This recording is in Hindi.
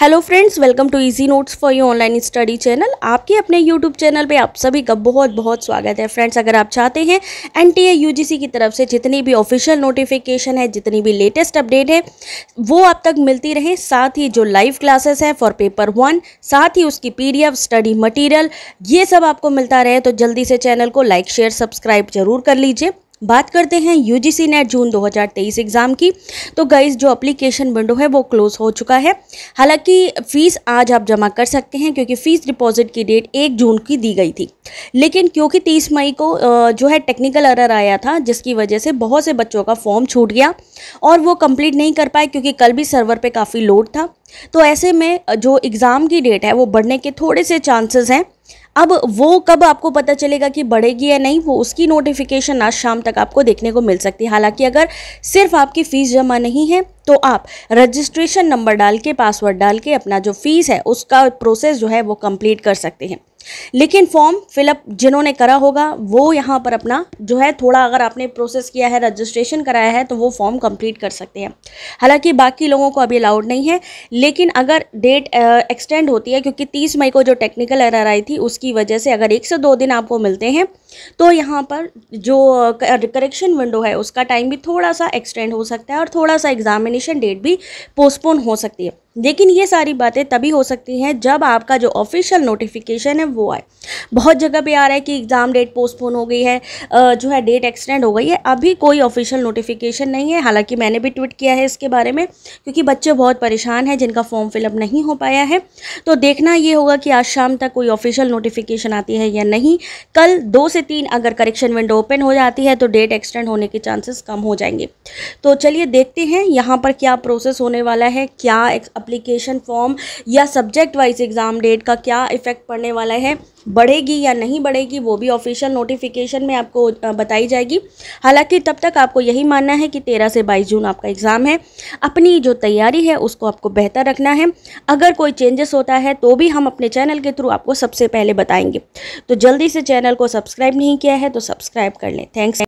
hello friends welcome to easy notes for you online study channel आपके अपने यूट्यूब चैनल पे आप सभी का बहुत बहुत स्वागत है फ्रेंड्स अगर आप चाहते हैं एन टी की तरफ से जितनी भी ऑफिशियल नोटिफिकेशन है जितनी भी लेटेस्ट अपडेट है वो आप तक मिलती रहे साथ ही जो लाइव क्लासेस हैं फॉर पेपर वन साथ ही उसकी पी स्टडी मटीरियल ये सब आपको मिलता रहे तो जल्दी से चैनल को लाइक शेयर सब्सक्राइब जरूर कर लीजिए बात करते हैं U G C NET June 2023 exam की तो गाइस जो अप्लीकेशन विंडो है वो क्लोज़ हो चुका है हालांकि फ़ीस आज आप जमा कर सकते हैं क्योंकि फ़ीस डिपॉजिट की डेट एक जून की दी गई थी लेकिन क्योंकि 30 मई को जो है टेक्निकल अरर आया था जिसकी वजह से बहुत से बच्चों का फॉर्म छूट गया और वो कम्प्लीट नहीं कर पाए क्योंकि कल भी सर्वर पर काफ़ी लोड था तो ऐसे में जो एग्ज़ाम की डेट है वो बढ़ने के थोड़े से चांसेस हैं अब वो कब आपको पता चलेगा कि बढ़ेगी या नहीं वो उसकी नोटिफिकेशन आज शाम तक आपको देखने को मिल सकती है हालांकि अगर सिर्फ आपकी फ़ीस जमा नहीं है तो आप रजिस्ट्रेशन नंबर डाल के पासवर्ड डाल के अपना जो फ़ीस है उसका प्रोसेस जो है वो कंप्लीट कर सकते हैं लेकिन फॉर्म फिलअप जिन्होंने करा होगा वो यहाँ पर अपना जो है थोड़ा अगर आपने प्रोसेस किया है रजिस्ट्रेशन कराया है तो वो फॉर्म कंप्लीट कर सकते हैं हालांकि बाकी लोगों को अभी अलाउड नहीं है लेकिन अगर डेट एक्सटेंड होती है क्योंकि तीस मई को जो टेक्निकल एरर आई थी उसकी वजह से अगर एक से दो दिन आपको मिलते हैं तो यहाँ पर जो करेक्शन विंडो है उसका टाइम भी थोड़ा सा एक्सटेंड हो सकता है और थोड़ा सा एग्जामिनेशन डेट भी पोस्टपोन हो सकती है लेकिन ये सारी बातें तभी हो सकती हैं जब आपका जो ऑफिशियल नोटिफिकेशन है वो आए बहुत जगह पे आ रहा है कि एग्ज़ाम डेट पोस्टपोन हो गई है जो है डेट एक्सटेंड हो गई है अभी कोई ऑफिशियल नोटिफिकेशन नहीं है हालांकि मैंने भी ट्वीट किया है इसके बारे में क्योंकि बच्चे बहुत परेशान हैं जिनका फॉर्म फिलअप नहीं हो पाया है तो देखना ये होगा कि आज शाम तक कोई ऑफिशियल नोटिफिकेशन आती है या नहीं कल दो से तीन अगर करेक्शन विंडो ओपन हो जाती है तो डेट एक्सटेंड होने के चांसेस कम हो जाएंगे तो चलिए देखते हैं यहाँ पर क्या प्रोसेस होने वाला है क्या अप्लीकेशन फॉर्म या सब्जेक्ट वाइज एग्ज़ाम डेट का क्या इफ़ेक्ट पड़ने वाला है बढ़ेगी या नहीं बढ़ेगी वो भी ऑफिशियल नोटिफिकेशन में आपको बताई जाएगी हालांकि तब तक आपको यही मानना है कि तेरह से बाईस जून आपका एग्ज़ाम है अपनी जो तैयारी है उसको आपको बेहतर रखना है अगर कोई चेंजेस होता है तो भी हम अपने चैनल के थ्रू आपको सबसे पहले बताएंगे तो जल्दी से चैनल को सब्सक्राइब नहीं किया है तो सब्सक्राइब कर लें थैंक्स